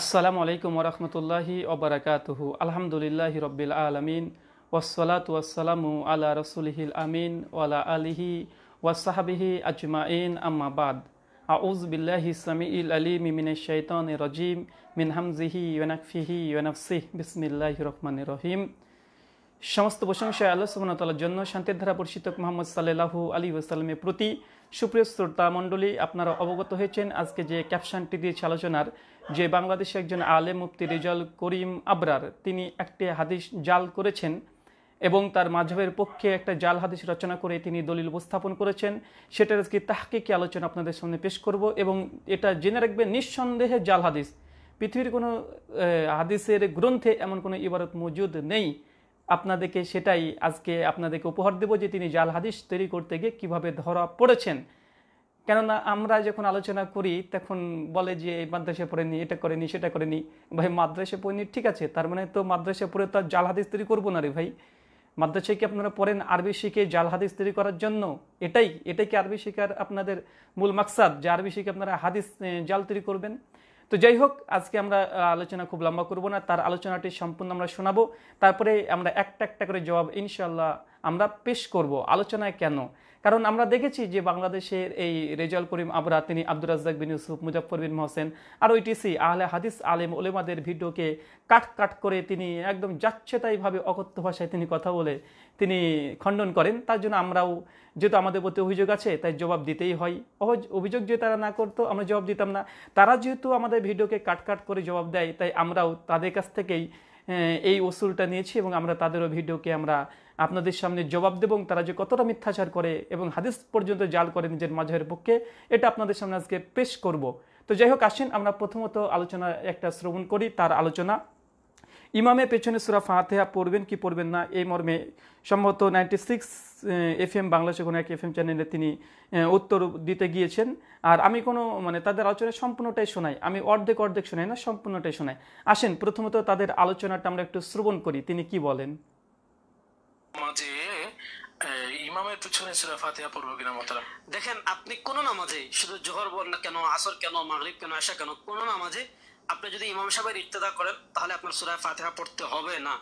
আসসালামু আলাইকুম ওরহমতুল্লাহি ওবরাকাতহু আলহামদুলিল্লাহ রবিল আলমিন ওসলাত ওয়াসালামু আলা রসুলহিল আমিন ওয়ালা আলিহি ওয়াসাহাবিহি আজমাইন আম্মাবাদ আউজ বিল্লাহি ইল আলী মিমিনে শৈতন রজিম মিন হামজিহি ইউনাকফিহি ইয়নাফসিহ বিসমিল্লাহ রহমান রহিম সমস্ত প্রশংসা আল্লাহ সুবাহতালার জন্য শান্তির ধারা পরিচিত মোহাম্মদ সাল্লাহু আলী ওসালামের প্রতি সুপ্রিয় শ্রোতা মণ্ডলী আপনারা অবগত হয়েছেন আজকে যে ক্যাপশনটি দিয়েছে আলোচনার যে বাংলাদেশে একজন আলেম মুফতি রেজাল করিম আবরার তিনি একটি হাদিস জাল করেছেন এবং তার মাঝবের পক্ষে একটা জাল হাদিস রচনা করে তিনি দলিল উপস্থাপন করেছেন সেটার আজকে কি আলোচনা আপনাদের সামনে পেশ করব এবং এটা জেনে রাখবেন নিঃসন্দেহে জাল হাদিস পৃথিবীর কোনো হাদিসের গ্রন্থে এমন কোনো ইবারত মজুদ নেই আপনাদেরকে সেটাই আজকে আপনাদেরকে উপহার দেব যে তিনি জাল হাদিস তৈরি করতে গিয়ে কীভাবে ধরা পড়েছেন কেননা আমরা যখন আলোচনা করি তখন বলে যে এই পড়ে নি এটা করেনি সেটা করেনি ভাই মাদ্রাসা পড়েনি ঠিক আছে তার মানে তো মাদ্রাসা পড়ে তো জাল হাদিস তৈরি করবো না রে ভাই মাদ্রাসায় কি আপনারা পড়েন আরবি শিখে জাল হাদিস তৈরি করার জন্য এটাই এটাই কি আরবি শিখার আপনাদের মূল মাকসাদ যে আরবি শিখে আপনারা হাদিস জাল তৈরি করবেন তো যাই হোক আজকে আমরা আলোচনা খুব লম্বা করব না তার আলোচনাটি সম্পূর্ণ আমরা শোনাবো তারপরে আমরা একটা একটা করে জবাব ইনশাল্লাহ আমরা পেশ করব আলোচনায় কেন কারণ আমরা দেখেছি যে বাংলাদেশের এই রেজাল করিম আবরা তিনি আব্দুর রাজ্জাক বিন ইউসুফ মুজাফর বিন মহসেন আর ওইটিসি আহলে হাদিস আলেম ওলেমাদের ভিডিওকে কাট কাট করে তিনি একদম যাচ্ছে তাইভাবে অকথ্য ভাষায় তিনি কথা বলে তিনি খণ্ডন করেন তার জন্য আমরাও যেহেতু আমাদের প্রতি অভিযোগ আছে তাই জবাব দিতেই হয় অভিযোগ যে তারা না করতো আমরা জবাব দিতাম না তারা যেহেতু আমাদের ভিডিওকে কাট কাট করে জবাব দেয় তাই আমরাও তাদের কাছ থেকেই এই ওসুলটা নিয়েছি এবং আমরা তাদেরও ভিডিওকে আমরা আপনাদের সামনে জবাব দেব তারা যে কতটা মিথ্যাচার করে এবং হাদিস পর্যন্ত জাল করে নিজের মাঝের পক্ষে এটা আপনাদের সামনে আজকে পেশ করব তো যাই হোক আসেন আমরা প্রথমত আলোচনা একটা শ্রবণ করি তার আলোচনা ইমামের পেছনে সুরা ফাতেহা পড়বেন কি পড়বেন না এই মর্মে সম্ভবত নাইনটি সিক্স এফ এম বাংলাদেশের কোনো এক এফ এম চ্যানেলে তিনি উত্তর দিতে গিয়েছেন আর আমি কোনো মানে তাদের আলোচনা সম্পূর্ণটাই শোনাই আমি অর্ধেক অর্ধেক শোনাই না সম্পূর্ণটাই শোনাই আসেন প্রথমত তাদের আলোচনাটা আমরা একটু শ্রবণ করি তিনি কি বলেন নামাজে ইমামের পিছনে সুরা ফাতিহা পড়বো কিনা মোহতারাম দেখেন আপনি কোন নামাজে শুধু জোহর বল না কেন আসর কেন মাগরিব কেন আশা কেন কোন নামাজে আপনি যদি ইমাম সাহেবের ইত্তেদা করেন তাহলে আপনার সুরা ফাতিহা পড়তে হবে না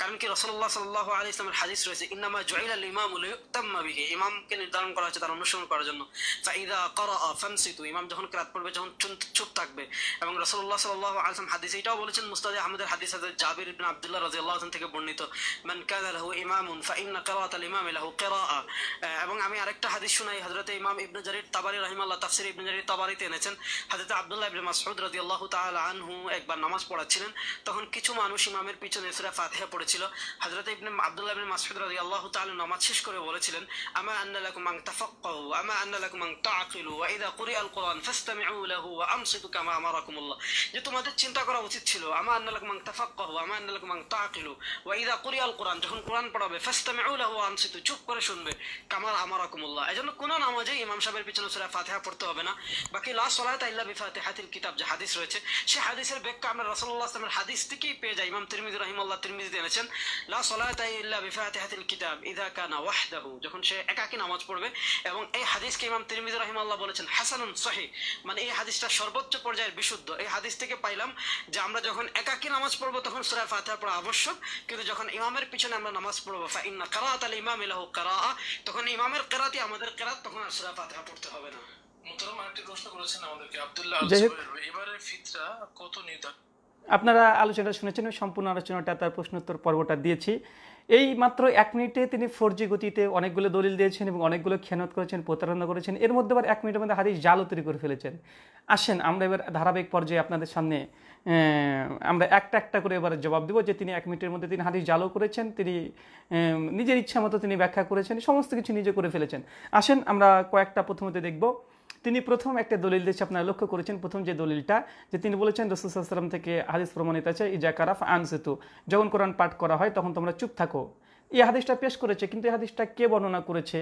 কারণ কি রসল্লাহ সাল্লাহ আলী ইসলামের হাদিস রয়েছে ইনামা জয়িল আল ইমাম তাম্মাবিহি ইমামকে নির্ধারণ করা হয়েছে তার অনুসরণ করার জন্য ফাইদা কর ফানসিতু ইমাম যখন ক্রাত পড়বে যখন চুপ থাকবে এবং রসল্লাহ সাল্লাহ আলসালাম হাদিস এটাও বলেছেন মুস্তাদি আহমদের হাদিস হাজার জাবির ইবিন আবদুল্লাহ রাজি আল্লাহ থেকে বর্ণিত মান ইমাম উন ইমামুন না কারাত আল ইমাম লাহু কেরা এবং আমি আরেকটা হাদিস শুনাই হজরত ইমাম ইবন জারির তাবারি আল্লাহ তাফসির ইবন জারির তাবারিতে এনেছেন হজরত আবদুল্লাহ ইবিন মাসুদ রাজি আল্লাহ তাআলা আনহু একবার নামাজ পড়াচ্ছিলেন তখন কিছু মানুষ ইমামের পিছনে সুরা ফাতিহা পড়ে করেছিল হজরত ইবনে আবদুল্লাহ ইবনে মাসুদ রাজি আল্লাহ তাহলে নমাজ শেষ করে বলেছিলেন আমা আন্না লাকুম তাফাক্কাহু আমা আন্না লাকুম তাআকিলু ওয়া কুরিআ আল কুরআন ফাসতামিউ লাহু ওয়া আমসিতু কামা আমারাকুমুল্লাহ যে তোমাদের চিন্তা করা উচিত ছিল আমা আন্না লাকুম তাফাক্কাহু আমা আন্না লাকুম তাআকিলু ওয়া কুরিআ আল কুরআন যখন কুরআন পড়াবে ফাসতামিউ লাহু ওয়া আমসিতু চুপ করে শুনবে কামা আমারাকুমুল্লাহ এজন্য কোন নামাজে ইমাম সাহেবের পিছনে সূরা ফাতিহা পড়তে হবে না বাকি লা সালাত ইল্লা বিফাতিহাতিল কিতাব যে হাদিস রয়েছে সেই হাদিসের ব্যাখ্যা আমরা রাসূলুল্লাহ সাল্লাল্লাহু আলাইহি হাদিস থেকেই পেয়ে যাই ইমাম তিরমিজি রাহিমাল্লাহ তিরমিজি বলেছেন কিতাব ইদা কানা ওয়াহদাহু যখন সে একাকী নামাজ পড়বে এবং এই হাদিসকে ইমাম তিরমিজি রাহিমাল্লাহ বলেছেন হাসানুন সহি মানে এই হাদিসটা সর্বোচ্চ পর্যায়ের বিশুদ্ধ এই হাদিস থেকে পাইলাম যে আমরা যখন একাকী নামাজ পড়বো তখন সুরা ফাতিহা পড়া আবশ্যক কিন্তু যখন ইমামের পিছনে আমরা নামাজ পড়বো ফা ইন্না কারাত আল ইমাম ইলাহু কারা তখন ইমামের কেরাতি আমাদের কেরাত তখন আর সুরা ফাতিহা পড়তে হবে না মুতরম আরেকটি প্রশ্ন করেছেন আমাদেরকে আব্দুল্লাহ এবারে ফিতরা কত নির্ধারণ আপনারা আলোচনা শুনেছেন সম্পূর্ণ আলোচনাটা তার প্রশ্নোত্তর পর্বটা দিয়েছি এই মাত্র এক মিনিটে তিনি ফোর জি গতিতে অনেকগুলো দলিল দিয়েছেন এবং অনেকগুলো খেয়ানত করেছেন প্রতারণা করেছেন এর মধ্যে আবার এক মিনিটের মধ্যে হাদিস জালও তৈরি করে ফেলেছেন আসেন আমরা এবার ধারাবাহিক পর্যায়ে আপনাদের সামনে আমরা একটা একটা করে এবার জবাব দেবো যে তিনি এক মিনিটের মধ্যে তিনি হাদিস জালও করেছেন তিনি নিজের ইচ্ছা মতো তিনি ব্যাখ্যা করেছেন সমস্ত কিছু নিজে করে ফেলেছেন আসেন আমরা কয়েকটা প্রথমতে দেখবো তিনি প্রথম একটা দলিল দিয়েছে আপনারা লক্ষ্য করেছেন প্রথম যে দলিলটা যে তিনি বলেছেন রসুলাম থেকে হাদিস প্রমাণিত আছে ইজাকারাফ আনসেতু যখন কোরআন পাঠ করা হয় তখন তোমরা চুপ থাকো এই হাদিসটা পেশ করেছে কিন্তু এই হাদিসটা কে বর্ণনা করেছে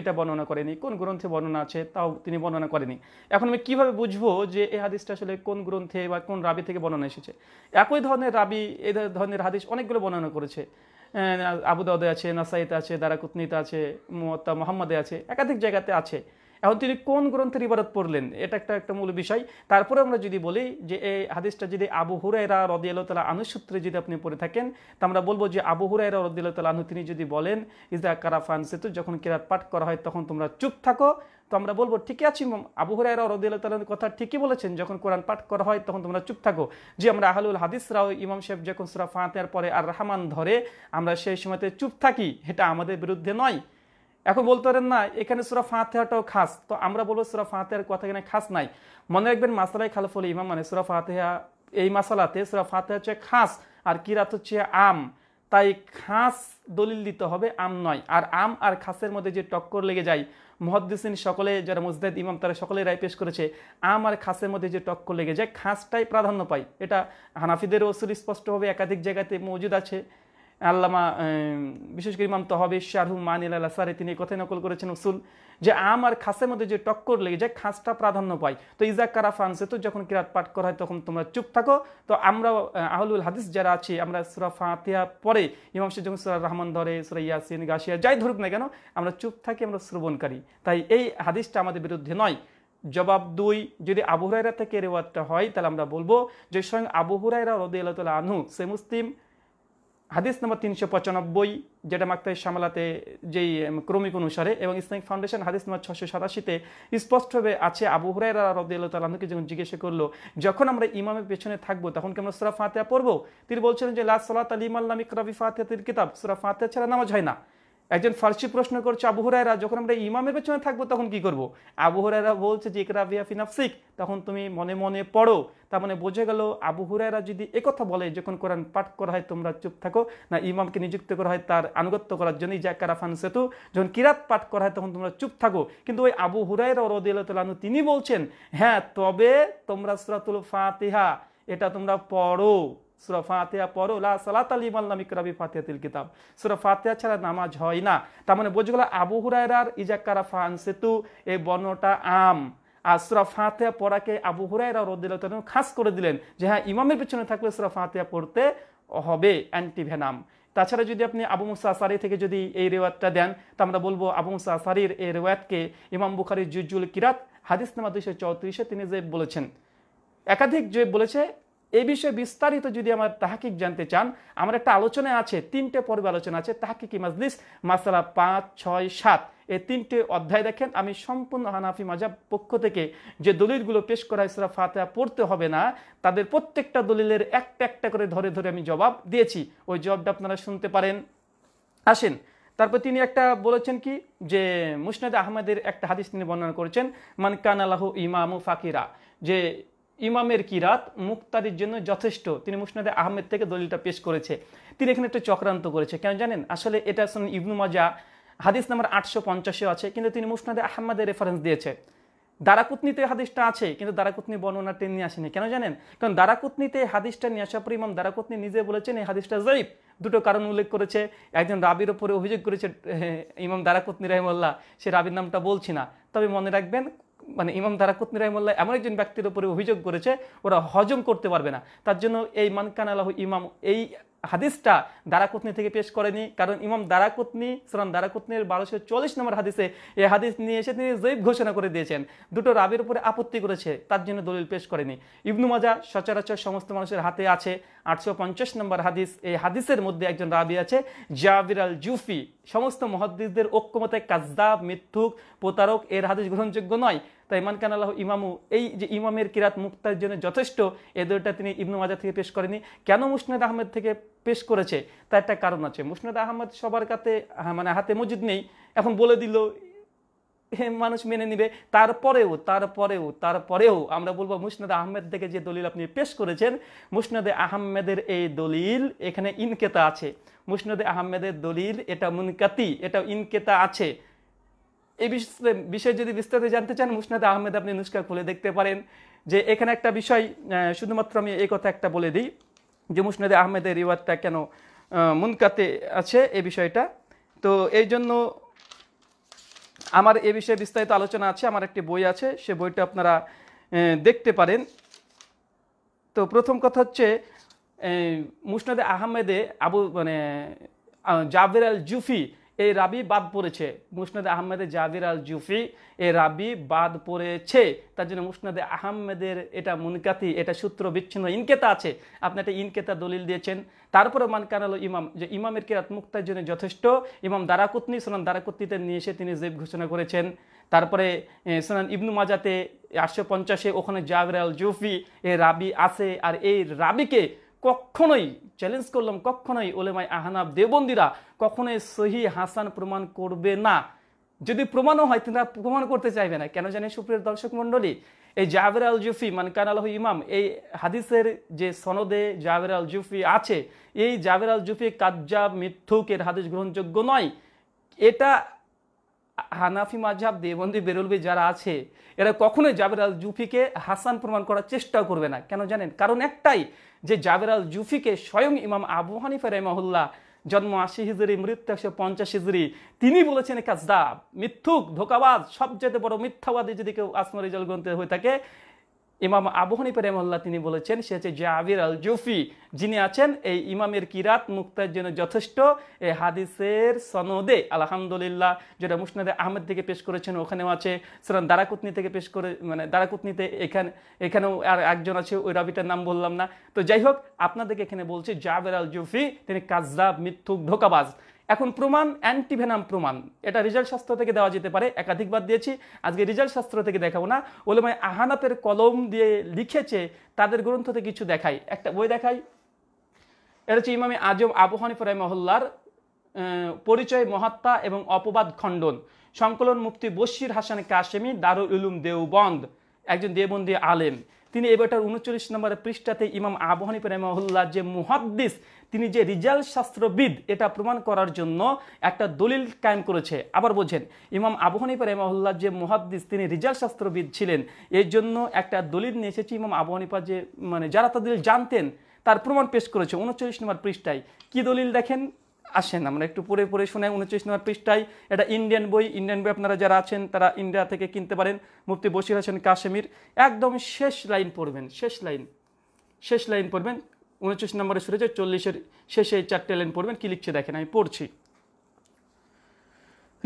এটা বর্ণনা করেনি কোন গ্রন্থে বর্ণনা আছে তাও তিনি বর্ণনা করেনি এখন আমি কিভাবে বুঝবো যে এই হাদিসটা আসলে কোন গ্রন্থে বা কোন রাবি থেকে বর্ণনা এসেছে একই ধরনের রাবি এই ধরনের হাদিস অনেকগুলো বর্ণনা করেছে আবুদাউদে আছে নাসাইতে আছে দারাকুতনিতে আছে মোহাম্মদে আছে একাধিক জায়গাতে আছে এখন তিনি কোন গ্রন্থের ইবাদত পড়লেন এটা একটা একটা মূল বিষয় তারপরে আমরা যদি বলি যে এই হাদিসটা যদি আবু হুরাইরা রদিয়াল্লাহ তালা আনু সূত্রে যদি আপনি পড়ে থাকেন তা আমরা বলবো যে আবু হুরাইরা রদিয়াল্লাহ তালা আনু তিনি যদি বলেন ইজা কারাফান সেতু যখন কেরাত পাঠ করা হয় তখন তোমরা চুপ থাকো তো আমরা বলবো ঠিকই আছি আবু হুরাইরা রদিয়াল্লাহ তালার কথা ঠিকই বলেছেন যখন কোরআন পাঠ করা হয় তখন তোমরা চুপ থাকো যে আমরা আহলুল হাদিস রাও ইমাম সাহেব যখন সুরা ফাঁতের পরে আর রহমান ধরে আমরা সেই সময়তে চুপ থাকি এটা আমাদের বিরুদ্ধে নয় এখন বলতে পারেন না এখানে সুরা ফাতেহাটাও খাস তো আমরা বলবো সুরা ফাতেহার কথা এখানে খাস নাই মনে রাখবেন মাসালাই খালফুল ইমাম মানে সুরা ফাতেহা এই মাসালাতে সুরা ফাতেহা হচ্ছে খাস আর কিরাত হচ্ছে আম তাই খাস দলিল দিতে হবে আম নয় আর আম আর খাসের মধ্যে যে টক্কর লেগে যায় মহদ্দিন সকলে যারা মুজদাদ ইমাম তারা সকলে রায় পেশ করেছে আম আর খাসের মধ্যে যে টক্কর লেগে যায় খাসটাই প্রাধান্য পায় এটা হানাফিদের স্পষ্ট হবে একাধিক জায়গাতে মজুদ আছে আল্লামা বিশেষ করে ইমাম তহবে শাহরু মানিল আল্লাহ সারে তিনি কথাই নকল করেছেন উসুল যে আম আর খাসের মধ্যে যে টক্কর লেগে যায় খাসটা প্রাধান্য পায় তো ইজা কারা ফানসে তো যখন কিরাত পাঠ করা হয় তখন তোমরা চুপ থাকো তো আমরা আহলুল হাদিস যারা আছি আমরা সুরা ফাতিয়া পরে ইমাম সে যখন সুরা রহমান ধরে সুরা ইয়াসিন গাছিয়া যাই ধরুক না কেন আমরা চুপ থাকি আমরা শ্রবণকারী তাই এই হাদিসটা আমাদের বিরুদ্ধে নয় জবাব দুই যদি আবু হুরাইরা থেকে রেওয়াতটা হয় তাহলে আমরা বলবো যে স্বয়ং আবু হুরাইরা রদি আল্লাহ তালা আনহু সে মুসলিম হাদিস নম্বর তিনশো পঁচানব্বই যেটা মাক্তাই সামলাতে যেই ক্রমিক অনুসারে এবং ইসলামিক ফাউন্ডেশন হাদিস নম্বর ছশো সাতাশিতে স্পষ্টভাবে আছে আবু হুরাইরা রদিয়াল্লাহ তালাহকে যখন জিজ্ঞেস করলো যখন আমরা ইমামের পেছনে থাকবো তখন কি আমরা সুরা ফাতেহা পড়বো তিনি বলছিলেন যে লা সালাত আলী ইমাল্লামিক রবি ফাতেহাতের কিতাব সুরা ফাতেহা ছাড়া নামাজ হয় না একজন ফার্সি প্রশ্ন করছে আবু হুরায়রা যখন আমরা ইমামের পেছনে থাকবো তখন কি করবো আবু হুরায়রা বলছে যে ইকরা বিয়া ফিনাফসিক তখন তুমি মনে মনে পড়ো তার মানে বোঝে গেল আবু হুরাইরা যদি একথা বলে যখন কোরআন পাঠ করা হয় তোমরা চুপ থাকো না ইমামকে নিযুক্ত করা হয় তার আনুগত্য করার জন্যই কারাফান সেতু যখন কিরাত পাঠ করা হয় তখন তোমরা চুপ থাকো কিন্তু ওই আবু হুরায়রা রদিয়ালু তিনি বলছেন হ্যাঁ তবে তোমরা সুরাতুল ফাতিহা এটা তোমরা পড়ো সুরা ফাতেহা পড়ো লা সালাত আলী মাল্লাম ইকরাবি ফাতেহাতিল কিতাব সুরা ফাতেহা ছাড়া নামাজ হয় না তার মানে বোঝে গেল আবু হুরায়রার ইজাকারা ফান সেতু এই বর্ণটা আম আর সুরা ফাতেহা পড়াকে আবু হুরাইরা রদিল্লাহ খাস করে দিলেন যে হ্যাঁ ইমামের পিছনে থাকলে সুরা ফাতেহা পড়তে হবে অ্যান্টিভেনাম তাছাড়া যদি আপনি আবু মুসা আসারি থেকে যদি এই রেওয়াতটা দেন তা আমরা বলবো আবু মুসা আসারির এই রেওয়াতকে ইমাম বুখারি জুজুল কিরাত হাদিস নামা দুইশো চৌত্রিশে তিনি যে বলেছেন একাধিক যে বলেছে এই বিষয়ে বিস্তারিত যদি আমার তাহাকিক জানতে চান আমার একটা আলোচনা আছে তিনটে পর্বে আলোচনা আছে তাহাকিকি মাজলিস মাসালা পাঁচ ছয় সাত এই তিনটে অধ্যায় দেখেন আমি সম্পূর্ণ হানাফি মাজাব পক্ষ থেকে যে দলিলগুলো পেশ করা ইসরা ফাতেহা পড়তে হবে না তাদের প্রত্যেকটা দলিলের একটা একটা করে ধরে ধরে আমি জবাব দিয়েছি ওই জবাবটা আপনারা শুনতে পারেন আসেন তারপর তিনি একটা বলেছেন কি যে মুসনাদ আহমেদের একটা হাদিস তিনি বর্ণনা করেছেন মানকান কান আলাহ ইমামু ফাকিরা যে ইমামের কিরাত মুক্তারির জন্য যথেষ্ট তিনি মুসনাদে আহমেদ থেকে দলিলটা পেশ করেছে তিনি এখানে একটু চক্রান্ত করেছে কেন জানেন আসলে এটা শুনুন ইবনু মাজা হাদিস নাম্বার আটশো পঞ্চাশেও আছে কিন্তু তিনি মুসনাদে আহমদে রেফারেন্স দিয়েছে দারাকুতনিতে হাদিসটা আছে কিন্তু দারাকুতনি বর্ণনা নিয়ে আসেনি কেন জানেন কারণ দারাকুতনিতে হাদিসটা নিয়ে আসার পরে ইমাম দারাকুতনি নিজে বলেছেন এই হাদিসটা জয়ীব দুটো কারণ উল্লেখ করেছে একজন রাবির ওপরে অভিযোগ করেছে ইমাম দারাকুতনি রহমল্লা সে রাবির নামটা বলছি না তবে মনে রাখবেন মানে ইমাম দারা কুতনি রহমুল্লাহ এমন একজন ব্যক্তির উপরে অভিযোগ করেছে ওরা হজম করতে পারবে না তার জন্য এই মানকান আল্লাহ ইমাম এই হাদিসটা দারাকুতনি থেকে পেশ করেনি কারণ ইমাম দারাকুতনি সুরান দারাকুতনির বারোশো চল্লিশ নম্বর হাদিসে এই হাদিস নিয়ে এসে তিনি জৈব ঘোষণা করে দিয়েছেন দুটো রাবের উপরে আপত্তি করেছে তার জন্য দলিল পেশ করেনি ইবনু মাজা সচরাচর সমস্ত মানুষের হাতে আছে আটশো পঞ্চাশ নম্বর হাদিস এই হাদিসের মধ্যে একজন রাবি আছে জাবির আল জুফি সমস্ত মহাদ্দিসদের ঐক্যমতে কাজদাব মিথ্যুক প্রতারক এর হাদিস গ্রহণযোগ্য নয় তাই ইমান কান আল্লাহ ইমামু এই যে ইমামের কিরাত মুক্তার জন্য যথেষ্ট এ দলটা তিনি ইবনু মাজা থেকে পেশ করেনি কেন মুসনাদ আহমেদ থেকে পেশ করেছে তার একটা কারণ আছে মুসনাদ আহমেদ সবার কাতে মানে হাতে মজুদ নেই এখন বলে দিল মানুষ মেনে নিবে তারপরেও তারপরেও তারপরেও আমরা বলবো মুসনাদ আহমেদ থেকে যে দলিল আপনি পেশ করেছেন মুসনাদে আহমেদের এই দলিল এখানে ইনকেতা আছে মুসনাদে আহমেদের দলিল এটা মুনকাতি এটা ইনকেতা আছে এই বিষয়ে যদি বিস্তারিত জানতে চান মুসনাদ আহমেদ আপনি নুস্কা খুলে দেখতে পারেন যে এখানে একটা বিষয় শুধুমাত্র আমি এই কথা একটা বলে দিই যে মুসনাদে আহমেদের রিওয়াজটা কেন মুনকাতে আছে এ বিষয়টা তো এই জন্য আমার এ বিষয়ে বিস্তারিত আলোচনা আছে আমার একটি বই আছে সে বইটা আপনারা দেখতে পারেন তো প্রথম কথা হচ্ছে মুসনাদে আহমেদে আবু মানে জাবের আল জুফি এই রাবি বাদ পড়েছে মুসনাদে আহমেদে জাদির আল জুফি এই রাবি বাদ পড়েছে তার জন্য মুসনাদে আহমেদের এটা মুনকাতি এটা সূত্র বিচ্ছিন্ন ইনকেতা আছে আপনি একটা ইনকেতা দলিল দিয়েছেন তারপরে মান কানালো ইমাম যে ইমামের কেরাত মুক্তার জন্য যথেষ্ট ইমাম দারাকুতনি সোনান দারাকুতনিতে নিয়ে এসে তিনি জেব ঘোষণা করেছেন তারপরে সোনান ইবনু মাজাতে আটশো পঞ্চাশে ওখানে জাবির আল জুফি এ রাবি আছে আর এই রাবিকে কখনোই চ্যালেঞ্জ করলাম কখনোই ওলেমাই আহনাব দেবন্দিরা কখনোই সহি হাসান প্রমাণ করবে না যদি প্রমাণও হয় তিনি প্রমাণ করতে চাইবে না কেন জানি সুপ্রিয় দর্শক মণ্ডলী এই জাভের আল জুফি মানে কান আলহ ইমাম এই হাদিসের যে সনদে জাভের আল জুফি আছে এই জাভের আল জুফি কাজ্জাব মিথ্যুক এর হাদিস গ্রহণযোগ্য নয় এটা হানাফি মাঝাব দেবন্দি বেরুলবি যারা আছে এরা কখনোই জাভের আল জুফিকে হাসান প্রমাণ করার চেষ্টা করবে না কেন জানেন কারণ একটাই যে জাবের আল জুফিকে স্বয়ং ইমাম আবু হানিফা রেমাহুল্লাহ জন্ম আশি হিজড়ি মৃত্যু একশো পঞ্চাশ হিজুরি তিনি বলেছেন কাজদাব মিথ্যুক ধোকাবাদ সবচেয়ে বড় মিথ্যাবাদী যদি কেউ আসমারি জল গ্রন্থে হয়ে থাকে ইমাম আবু হানিফা রহমাল্লাহ তিনি বলেছেন সে হচ্ছে জাবির আল জুফি যিনি আছেন এই ইমামের কিরাত মুক্তার জন্য যথেষ্ট এই হাদিসের সনদে আলহামদুলিল্লাহ যেটা মুসনাদে আহমেদ থেকে পেশ করেছেন ওখানেও আছে সুরান দারাকুতনি থেকে পেশ করে মানে দারাকুতনিতে এখানে এখানেও আর একজন আছে ওই রাবিটার নাম বললাম না তো যাই হোক আপনাদেরকে এখানে বলছে জাবির আল জুফি তিনি কাজরাব মিথ্যুক ধোকাবাজ এখন প্রমাণ অ্যান্টিভেনাম প্রমাণ এটা রিজাল্ট শাস্ত্র থেকে দেওয়া যেতে পারে একাধিকবার দিয়েছি আজকে রিজাল্ট শাস্ত্র থেকে দেখাবো না ওলেমায় আহানাতের কলম দিয়ে লিখেছে তাদের গ্রন্থতে কিছু দেখাই একটা বই দেখাই এটা হচ্ছে ইমামি আজম আবু হানিফ মহল্লার পরিচয় মহাত্মা এবং অপবাদ খণ্ডন সংকলন মুফতি বশির হাসান কাশেমি দারুল উলুম দেওবন্দ একজন দেবন্দি আলেম তিনি এবারটার উনচল্লিশ নম্বরের পৃষ্ঠাতে ইমাম আবহানি প্রেমহল্লার যে মুহাদ্দিস তিনি যে রিজাল শাস্ত্রবিদ এটা প্রমাণ করার জন্য একটা দলিল কায়েম করেছে আবার বোঝেন ইমাম আবু হানিফা রেমাহুল্লাহ যে মহাদ্দিস তিনি রিজাল শাস্ত্রবিদ ছিলেন এর জন্য একটা দলিল নিয়ে এসেছি ইমাম আবু হানিফা যে মানে যারা তাদের জানতেন তার প্রমাণ পেশ করেছে উনচল্লিশ নম্বর পৃষ্ঠায় কি দলিল দেখেন আসেন আমরা একটু পরে পরে শোনাই উনচল্লিশ নম্বর পৃষ্ঠায় এটা ইন্ডিয়ান বই ইন্ডিয়ান বই আপনারা যারা আছেন তারা ইন্ডিয়া থেকে কিনতে পারেন মুফতি বসির হাসান কাশ্মীর একদম শেষ লাইন পড়বেন শেষ লাইন শেষ লাইন পড়বেন উনচল্লিশ নম্বরে সুরেজের চল্লিশের শেষে চারটে লাইন পড়বেন কী লিখছে দেখেন আমি পড়ছি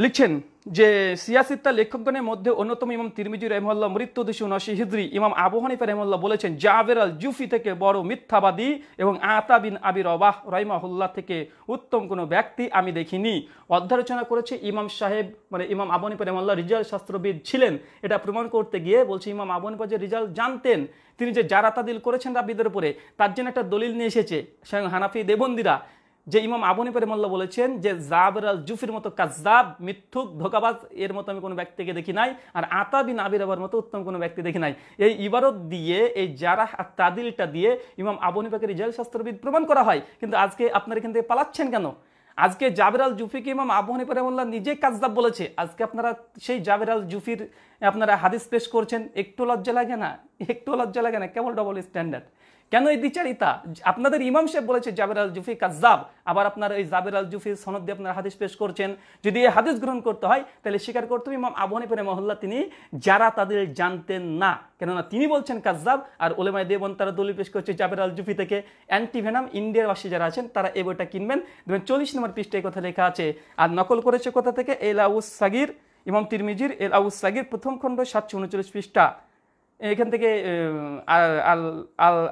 লিখছেন যে সিয়াসিত্তা লেখকগণের মধ্যে অন্যতম ইমাম তিরমিজি রহমল্লা মৃত্যু দুশো নশি হিদ্রি ইমাম আবু হানিফা রহমল্লা বলেছেন জাভের আল জুফি থেকে বড় মিথ্যাবাদী এবং আতা বিন আবির অবাহ রহিমাহুল্লাহ থেকে উত্তম কোনো ব্যক্তি আমি দেখিনি অধ্যালোচনা করেছে ইমাম সাহেব মানে ইমাম আবু হানিফা রহমল্লা রিজাল শাস্ত্রবিদ ছিলেন এটা প্রমাণ করতে গিয়ে বলছে ইমাম আবু হানিফা যে রিজাল্ট জানতেন তিনি যে জারাতাদিল করেছেন রাবিদের উপরে তার জন্য একটা দলিল নিয়ে এসেছে স্বয়ং হানাফি দেবন্দিরা যে ইমাম আবুনি মোল্লা বলেছেন যে জাবের আল জুফির মতো কাজাব মিথ্যুক ধোকাবাজ এর মতো আমি কোনো ব্যক্তিকে দেখি নাই আর আতা বিন আবির আবার মতো উত্তম কোনো ব্যক্তি দেখি নাই এই ইবারত দিয়ে এই জারাহ আর তাদিলটা দিয়ে ইমাম আবুনি পাকে রিজাল শাস্ত্রবিদ প্রমাণ করা হয় কিন্তু আজকে আপনার এখান থেকে পালাচ্ছেন কেন আজকে জাবের আল জুফিকে ইমাম আবু পরে মোল্লা নিজে কাজদাব বলেছে আজকে আপনারা সেই জাবের আল জুফির আপনারা হাদিস পেশ করছেন একটু লজ্জা লাগে না একটু লজ্জা লাগে না কেবল ডবল স্ট্যান্ডার্ড কেন এই দ্বিচারিতা আপনাদের ইমাম সাহেব বলেছে জাবের আল জুফি কাজাব আবার আপনার এই জাবের আল জুফি সনদ দিয়ে আপনার হাদিস পেশ করছেন যদি এই হাদিস গ্রহণ করতে হয় তাহলে স্বীকার করতে হবে ইমাম আবু মহল্লা তিনি যারা তাদের জানতেন না কেননা তিনি বলছেন কাজাব আর ওলেমাই দেবন তারা দলিল পেশ করছে জাবের আল জুফি থেকে অ্যান্টিভেনাম ইন্ডিয়ারবাসী যারা আছেন তারা এই বইটা কিনবেন দেখবেন চল্লিশ নম্বর পৃষ্ঠায় কথা লেখা আছে আর নকল করেছে কোথা থেকে এলাউস সাগির ইমাম তিরমিজির এলাউস সাগির প্রথম খণ্ড সাতশো উনচল্লিশ পৃষ্ঠা এখান থেকে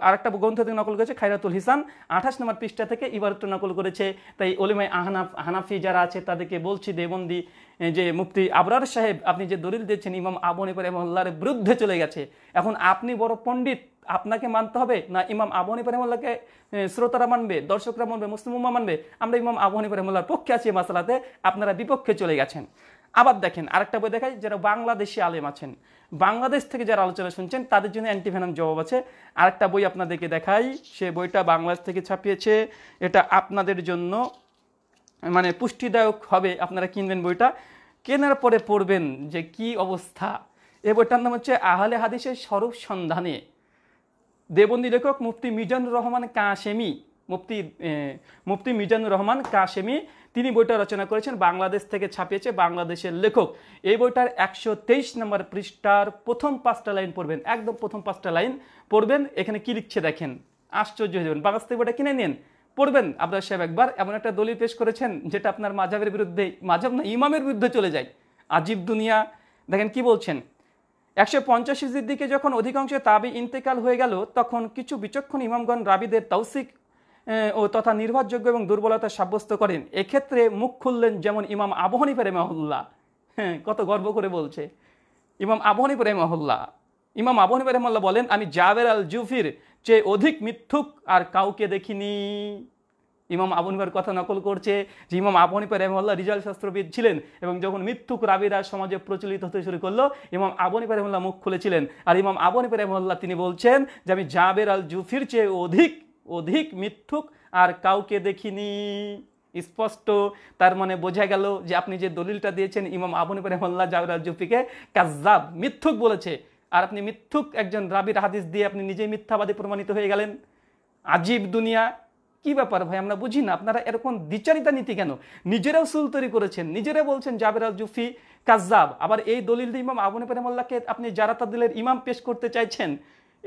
আর একটা গ্রন্থ থেকে নকল করেছে খাইরাতুল হিসান আঠাশ নম্বর পৃষ্ঠা থেকে ইবারতটা নকল করেছে তাই ওলিমাই আহনাফ হানাফি যারা আছে তাদেরকে বলছি দেবন্দি যে মুফতি আবরার সাহেব আপনি যে দলিল দিয়েছেন ইমাম আবু হানিফা রহমাল্লাহর বিরুদ্ধে চলে গেছে এখন আপনি বড় পণ্ডিত আপনাকে মানতে হবে না ইমাম আবু হানিফা রহমাল্লাহকে শ্রোতারা মানবে দর্শকরা মানবে মুসলিমা মানবে আমরা ইমাম আবু হানিফা রহমাল্লাহর পক্ষে আছি মাসালাতে আপনারা বিপক্ষে চলে গেছেন আবার দেখেন আরেকটা বই দেখায় যারা বাংলাদেশি আলেম আছেন বাংলাদেশ থেকে যারা আলোচনা শুনছেন তাদের জন্য অ্যান্টিভেনাম জবাব আছে আরেকটা বই আপনাদেরকে দেখাই সে বইটা বাংলাদেশ থেকে ছাপিয়েছে এটা আপনাদের জন্য মানে পুষ্টিদায়ক হবে আপনারা কিনবেন বইটা কেনার পরে পড়বেন যে কি অবস্থা এ বইটার নাম হচ্ছে আহলে হাদিসের স্বরূপ সন্ধানে দেবন্দী লেখক মুফতি মিজানুর রহমান কাশেমি মুফতি মুফতি মিজানুর রহমান কাশেমি তিনি বইটা রচনা করেছেন বাংলাদেশ থেকে ছাপিয়েছে বাংলাদেশের লেখক এই বইটার একশো তেইশ নম্বর পৃষ্ঠার প্রথম পাঁচটা লাইন পড়বেন একদম প্রথম পাঁচটা লাইন পড়বেন এখানে কি লিখছে দেখেন আশ্চর্য হয়ে যাবেন বাংলাদেশ থেকে বইটা কিনে নিন পড়বেন আবদার সাহেব একবার এমন একটা দলিল পেশ করেছেন যেটা আপনার মাঝাবের বিরুদ্ধে মাঝাব না ইমামের বিরুদ্ধে চলে যায় আজিব দুনিয়া দেখেন কি বলছেন একশো পঞ্চাশ দিকে যখন অধিকাংশ তাবি ইন্তেকাল হয়ে গেল তখন কিছু বিচক্ষণ ইমামগণ রাবিদের তৌসিক ও তথা নির্ভরযোগ্য এবং দুর্বলতা সাব্যস্ত করেন এক্ষেত্রে মুখ খুললেন যেমন ইমাম আবহনী মহল্লা হ্যাঁ কত গর্ব করে বলছে ইমাম আবহনী মহল্লা ইমাম আবহনী মহল্লা বলেন আমি জাভের আল জুফির চেয়ে অধিক মিথ্যুক আর কাউকে দেখিনি ইমাম আবনিপার কথা নকল করছে যে ইমাম আবুনিপা রহমল্লা রিজাল শাস্ত্রবিদ ছিলেন এবং যখন মিথ্যুক রাবিরা সমাজে প্রচলিত হতে শুরু করলো ইমাম আবুনিপা রহমল্লা মুখ খুলেছিলেন আর ইমাম আবুনিপা রহমল্লা তিনি বলছেন যে আমি জাবের আল জুফির চেয়ে অধিক অধিক মিথ্যুক আর কাউকে দেখিনি স্পষ্ট তার মানে বোঝা গেল যে আপনি যে দলিলটা দিয়েছেন ইমাম আবুন রহমল্লা জাউরা জুফিকে কাজাব মিথ্যুক বলেছে আর আপনি মিথ্যুক একজন রাবির হাদিস দিয়ে আপনি নিজেই মিথ্যাবাদী প্রমাণিত হয়ে গেলেন আজীব দুনিয়া কি ব্যাপার ভাই আমরা বুঝি না আপনারা এরকম দ্বিচারিতা নীতি কেন নিজেরাও সুল তৈরি করেছেন নিজেরা বলছেন জাবের আল জুফি কাজাব আবার এই দলিল ইমাম আবুন রহমল্লাকে আপনি জারাতা দিলের ইমাম পেশ করতে চাইছেন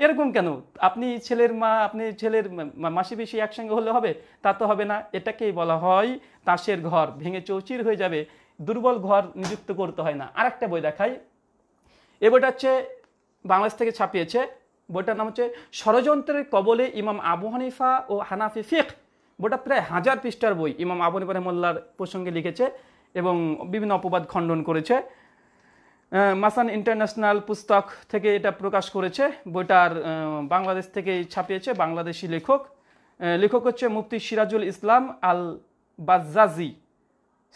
এরকম কেন আপনি ছেলের মা আপনি ছেলের মাসি বেশি একসঙ্গে হলে হবে তা তো হবে না এটাকেই বলা হয় তাসের ঘর ভেঙে চৌচির হয়ে যাবে দুর্বল ঘর নিযুক্ত করতে হয় না আরেকটা বই দেখাই এ বইটা হচ্ছে বাংলাদেশ থেকে ছাপিয়েছে বইটার নাম হচ্ছে ষড়যন্ত্রের কবলে ইমাম আবু হানিফা ও হানাফি ফেখ বইটা প্রায় হাজার পৃষ্ঠার বই ইমাম আবু হানিফা রহমোল্লার প্রসঙ্গে লিখেছে এবং বিভিন্ন অপবাদ খণ্ডন করেছে মাসান ইন্টারন্যাশনাল পুস্তক থেকে এটা প্রকাশ করেছে বইটার বাংলাদেশ থেকে ছাপিয়েছে বাংলাদেশি লেখক লেখক হচ্ছে মুফতি সিরাজুল ইসলাম আল বাজাজি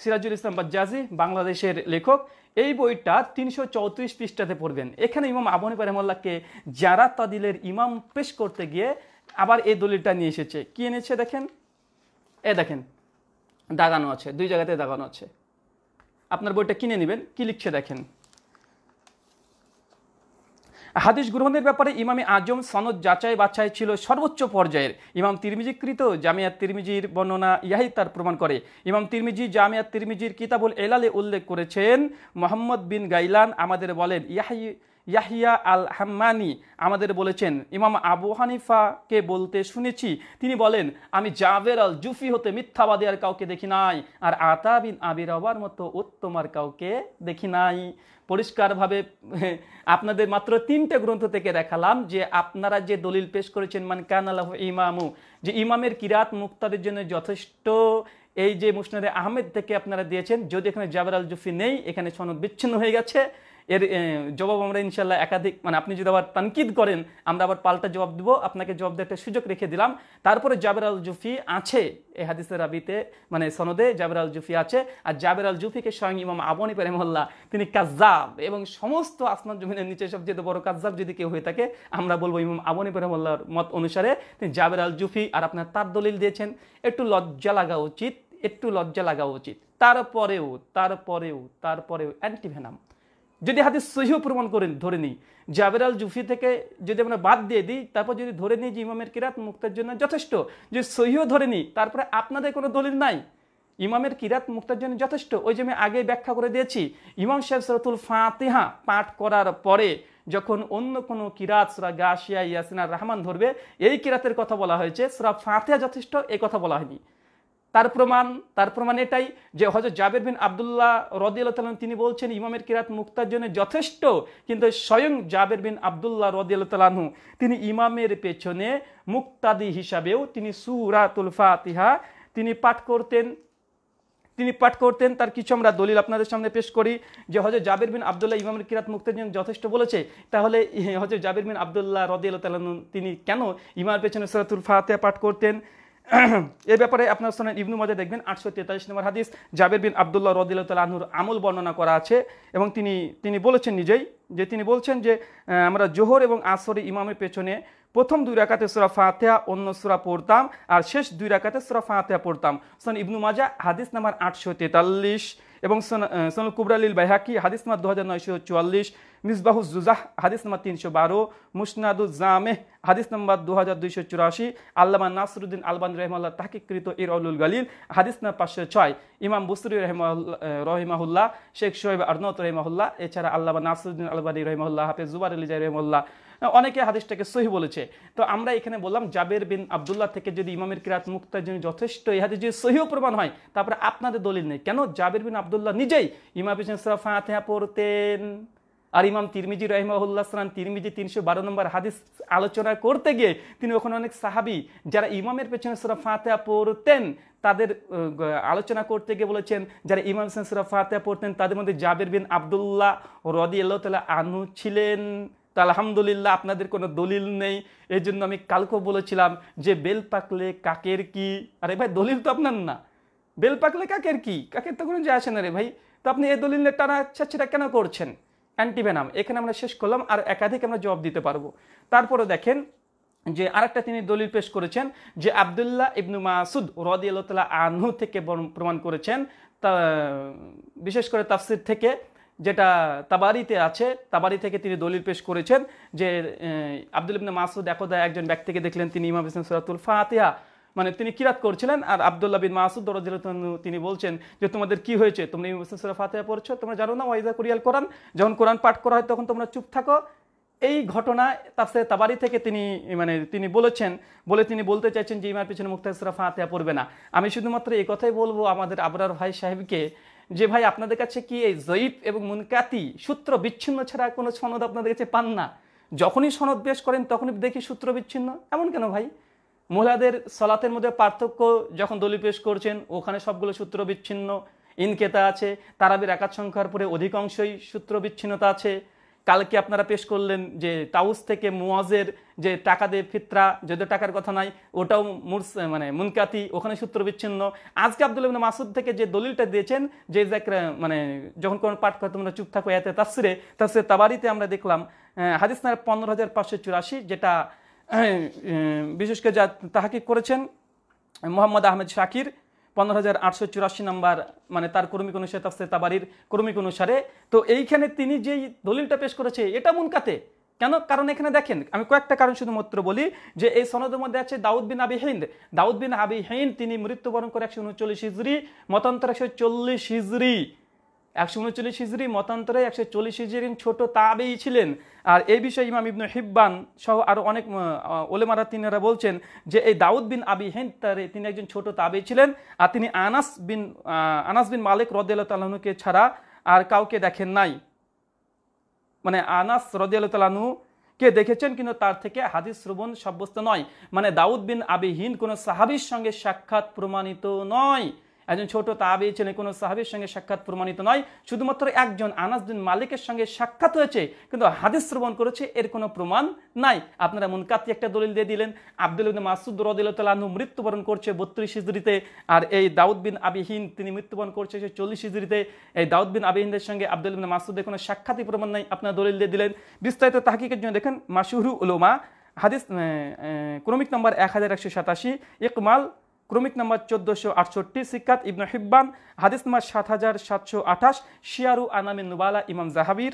সিরাজুল ইসলাম বাজাজি বাংলাদেশের লেখক এই বইটা তিনশো চৌত্রিশ পৃষ্ঠাতে পড়বেন এখানে ইমাম আবনী রহমল্লাকে যারা তাদিলের ইমাম পেশ করতে গিয়ে আবার এই দলিলটা নিয়ে এসেছে কি এনেছে দেখেন এ দেখেন দাগানো আছে দুই জায়গাতে দাগানো আছে আপনার বইটা কিনে নেবেন কি লিখছে দেখেন হাদিস গ্রহণের ব্যাপারে ইমামে আজম সনদ যাচাই বাছাই ছিল সর্বোচ্চ পর্যায়ের ইমাম তিরমিজিকৃত জামিয়াত তিরমিজির বর্ণনা ইয়াহি তার প্রমাণ করে ইমাম তিরমিজি জামিয়াত তিরমিজির কিতাবুল এলালে উল্লেখ করেছেন মোহাম্মদ বিন গাইলান আমাদের বলেন ইয়াহি ইয়াহিয়া আল হাম্মানি আমাদের বলেছেন ইমাম আবু হানিফাকে বলতে শুনেছি তিনি বলেন আমি জাভের আল জুফি হতে মিথ্যাবাদী আর কাউকে দেখি নাই আর আতাবিন আবির আবার মতো উত্তম আর কাউকে দেখি নাই পরিষ্কারভাবে আপনাদের মাত্র তিনটে গ্রন্থ থেকে দেখালাম যে আপনারা যে দলিল পেশ করেছেন মান কান আল্লাহ ইমামু যে ইমামের কিরাত মুক্তাদের জন্য যথেষ্ট এই যে মুসনাদে আহমেদ থেকে আপনারা দিয়েছেন যদি এখানে জাবের আল জুফি নেই এখানে সনদ বিচ্ছিন্ন হয়ে গেছে এর জবাব আমরা ইনশাল্লাহ একাধিক মানে আপনি যদি আবার তানকিদ করেন আমরা আবার পাল্টা জবাব দেবো আপনাকে জবাব দেওয়ার সুযোগ রেখে দিলাম তারপরে জাবের আল জুফি আছে এ হাদিসের রাবিতে মানে সনদে জাবের আল জুফি আছে আর জাবের আল জুফিকে স্বয়ং ইমাম আবনী প্রেমহল্লা তিনি কাজাব এবং সমস্ত আসমান জমিনের নিচে যেহেতু বড় কাজাব যদি কেউ হয়ে থাকে আমরা বলবো ইমাম আবনী প্রেমহল্লার মত অনুসারে তিনি জাবের আল জুফি আর আপনার তার দলিল দিয়েছেন একটু লজ্জা লাগা উচিত একটু লজ্জা লাগা উচিত তারপরেও তারপরেও তারপরেও অ্যান্টিভেনাম যদি হাদিস সহিও প্রমাণ করেন ধরে নিই জাবের আল জুফি থেকে যদি আমরা বাদ দিয়ে দিই তারপর যদি ধরে নিই যে ইমামের কিরাত মুক্তার জন্য যথেষ্ট যে সহিও ধরে নিই তারপরে আপনাদের কোনো দলিল নাই ইমামের কিরাত মুক্তার জন্য যথেষ্ট ওই যে আমি আগে ব্যাখ্যা করে দিয়েছি ইমাম সাহেব সরতুল ফাতিহা পাঠ করার পরে যখন অন্য কোনো কিরাত সুরা গাশিয়া ইয়াসিনা রহমান ধরবে এই কিরাতের কথা বলা হয়েছে সুরা ফাতিহা যথেষ্ট এ কথা বলা হয়নি তার প্রমাণ তার প্রমাণ এটাই যে হজরত জাবের বিন আবদুল্লাহ রদিয়াল্লাহ তালান তিনি বলছেন ইমামের কিরাত মুক্তার জন্য যথেষ্ট কিন্তু স্বয়ং জাবের বিন আবদুল্লাহ রদি তালানহু তিনি ইমামের পেছনে মুক্তাদি হিসাবেও তিনি সুরাতুল ফাতিহা তিনি পাঠ করতেন তিনি পাঠ করতেন তার কিছু আমরা দলিল আপনাদের সামনে পেশ করি যে হজর জাবের বিন আবদুল্লাহ ইমামের কিরাত মুক্তার জন্য যথেষ্ট বলেছে তাহলে হজর জাবের বিন আবদুল্লাহ রদিয়াল তিনি কেন ইমামের পেছনে তুলফা ফাতে পাঠ করতেন এ ব্যাপারে আপনার সোনান ইবনু মাজা দেখবেন আটশো তেতাল্লিশ নম্বর হাদিস জাবের বিন আবদুল্লাহ রদিল্লা আনহুর আমল বর্ণনা করা আছে এবং তিনি তিনি বলেছেন নিজেই যে তিনি বলছেন যে আমরা জোহর এবং আসরে ইমামের পেছনে প্রথম দুই রাকাতে সুরা ফাতেহা অন্য সুরা পড়তাম আর শেষ দুই রাকাতে সুরা ফাতেহা পড়তাম সোন ইবনু মাজা হাদিস নাম্বার আটশো তেতাল্লিশ এবং সোনুল কুবরালিল বাইহাকি হাদিস নাম্বার দু হাজার নয়শো চুয়াল্লিশ মিসবাহু জুজাহ হাদিস নম্বর তিনশো বারো মুসনাদু জামেহ হাদিস নম্বর দু হাজার দুইশো চুরাশি আল্লামা নাসরুদ্দিন আলবান রহমাল্লাহ তাকিকৃত আউলুল গালিল হাদিস নম্বর পাঁচশো ছয় ইমাম বুসরি রহিমাহুল্লাহ শেখ শোয়েব আরনত রহমাহুল্লাহ এছাড়া আল্লামা নাসরুদ্দিন আলবানী রহমাল্লাহ হাফেজ জুবার আলিজাই রহিমাহুল্লাহ অনেকে হাদিসটাকে সহি বলেছে তো আমরা এখানে বললাম জাবের বিন আবদুল্লাহ থেকে যদি ইমামের কিরাত মুক্তার জন্য যথেষ্ট এই হাদিস যদি সহিও প্রমাণ হয় তারপরে আপনাদের দলিল নেই কেন জাবের বিন আবদুল্লাহ নিজেই ইমাম হোসেন সাহা ফাতেহা পড়তেন আর ইমাম তিরমিজি রহিমাহুল্লাহ সালাম তিরমিজি তিনশো বারো নম্বর হাদিস আলোচনা করতে গিয়ে তিনি ওখানে অনেক সাহাবি যারা ইমামের পেছনে সুরা ফাতেহা পড়তেন তাদের আলোচনা করতে গিয়ে বলেছেন যারা ইমাম হোসেন সুরা ফাতেহা পড়তেন তাদের মধ্যে জাবের বিন আবদুল্লাহ রদি আল্লাহ তালা আনু ছিলেন তো আলহামদুলিল্লাহ আপনাদের কোনো দলিল নেই এই জন্য আমি কালকেও বলেছিলাম যে বেল পাকলে কাকের কি আরে ভাই দলিল তো আপনার না বেল পাকলে কাকের কি কাকের তো কোনো যে আসে না রে ভাই তো আপনি এই দলিল টানা আচ্ছা কেন করছেন অ্যান্টিভেনাম এখানে আমরা শেষ করলাম আর একাধিক আমরা জবাব দিতে পারবো তারপরে দেখেন যে আরেকটা তিনি দলিল পেশ করেছেন যে আবদুল্লাহ ইবনু মাসুদ রদি আল্লাহ আনহু থেকে প্রমাণ করেছেন তা বিশেষ করে তাফসির থেকে যেটা তাবারিতে আছে তাবারি থেকে তিনি দলিল পেশ করেছেন যে আবদুল ইবনু মাসুদ একদা একজন ব্যক্তিকে দেখলেন তিনি ইমাম ইসলাম সুরাতুল ফাতিহা মানে তিনি কিরাত করছিলেন আর আবদুল্লাহ বিন মাসুদ দরজিল তিনি বলছেন যে তোমাদের কি হয়েছে তোমরা ইমামসুরা ফাতেহা পড়ছো তোমরা জানো না ওয়াইজা কুরিয়াল কোরআন যখন কোরআন পাঠ করা হয় তখন তোমরা চুপ থাকো এই ঘটনা তাফসে তাবারি থেকে তিনি মানে তিনি বলেছেন বলে তিনি বলতে চাইছেন যে ইমার পিছনে মুক্তাসরা ফাতেহা পড়বে না আমি শুধুমাত্র এই কথাই বলবো আমাদের আবরার ভাই সাহেবকে যে ভাই আপনাদের কাছে কি এই জয়ীব এবং মুনকাতি সূত্র বিচ্ছিন্ন ছাড়া কোনো সনদ আপনাদের কাছে পান না যখনই সনদ বেশ করেন তখনই দেখি সূত্র বিচ্ছিন্ন এমন কেন ভাই মহিলাদের সলাতের মধ্যে পার্থক্য যখন দলিল পেশ করছেন ওখানে সবগুলো সূত্র বিচ্ছিন্ন ইনকেতা আছে তারাবির একাত সংখ্যার পরে অধিকাংশই সূত্র বিচ্ছিন্নতা আছে কালকে আপনারা পেশ করলেন যে তাউস থেকে মুওয়াজের যে টাকা দেব ফিতরা যদিও টাকার কথা নাই ওটাও মুরস মানে মুনকাতি ওখানে সূত্র বিচ্ছিন্ন আজকে আব্দুল ইবনে মাসুদ থেকে যে দলিলটা দিয়েছেন যে মানে যখন কোনো পাঠ করে তোমরা চুপ থাকো এতে তাসিরে তাসিরে তাবারিতে আমরা দেখলাম হাদিস নার পনেরো হাজার পাঁচশো চুরাশি যেটা বিশেষ করে যা তাহাকি করেছেন মোহাম্মদ আহমেদ শাকির পনেরো হাজার আটশো চুরাশি নাম্বার মানে তার কর্মিক অনুসারে তাফসে তাবারির কর্মিক অনুসারে তো এইখানে তিনি যেই দলিলটা পেশ করেছে এটা মুনকাতে কেন কারণ এখানে দেখেন আমি কয়েকটা কারণ শুধুমাত্র বলি যে এই সনদের মধ্যে আছে দাউদ বিন আবি হিন্দ দাউদ বিন আবি হিন্দ তিনি মৃত্যুবরণ করে একশো উনচল্লিশ হিজড়ি মতান্তর একশো চল্লিশ হিজড়ি একশো উনচল্লিশ হিজড়ি মতান্তরে একশো চল্লিশ হিজড়িন ছোট তাবেই ছিলেন আর এই বিষয়ে ইমাম ইবনু হিব্বান সহ আরও অনেক ওলেমারা তিনারা বলছেন যে এই দাউদ বিন আবি হেন তারে তিনি একজন ছোট তাবেই ছিলেন আর তিনি আনাস বিন আনাস বিন মালিক রদাল্লা তালাহনুকে ছাড়া আর কাউকে দেখেন নাই মানে আনাস রদাল্লা তালাহনু কে দেখেছেন কিন্তু তার থেকে হাদিস শ্রবণ সাব্যস্ত নয় মানে দাউদ বিন আবিহীন কোনো সাহাবির সঙ্গে সাক্ষাৎ প্রমাণিত নয় একজন ছোট তাবি ছিলেন কোনো সাহাবির সঙ্গে সাক্ষাৎ প্রমাণিত নয় শুধুমাত্র একজন আনাসদিন মালিকের সঙ্গে সাক্ষাৎ হয়েছে কিন্তু হাদিস শ্রবণ করেছে এর কোনো প্রমাণ নাই আপনারা মুনকাতি একটা দলিল দিয়ে দিলেন আব্দুল মাসুদ মাসুদ রদিল্লাহু মৃত্যুবরণ করছে বত্রিশ হিজড়িতে আর এই দাউদ বিন আবিহীন তিনি মৃত্যুবরণ করছে সে চল্লিশ হিজড়িতে এই দাউদ বিন আবিহীনদের সঙ্গে আব্দুল বিন মাসুদের কোনো সাক্ষাৎই প্রমাণ নাই আপনারা দলিল দিয়ে দিলেন বিস্তারিত তাহকিকের জন্য দেখেন মাসুহরু উলোমা হাদিস ক্রমিক নম্বর এক হাজার একশো সাতাশি ইকমাল ক্রমিক নম্বর চোদ্দোশো আটষট্টি সিকাত ইবনু হিব্বান হাদিস নম্বর সাত হাজার সাতশো আঠাশ শিয়ারু আনামে নুবালা ইমাম জাহাবির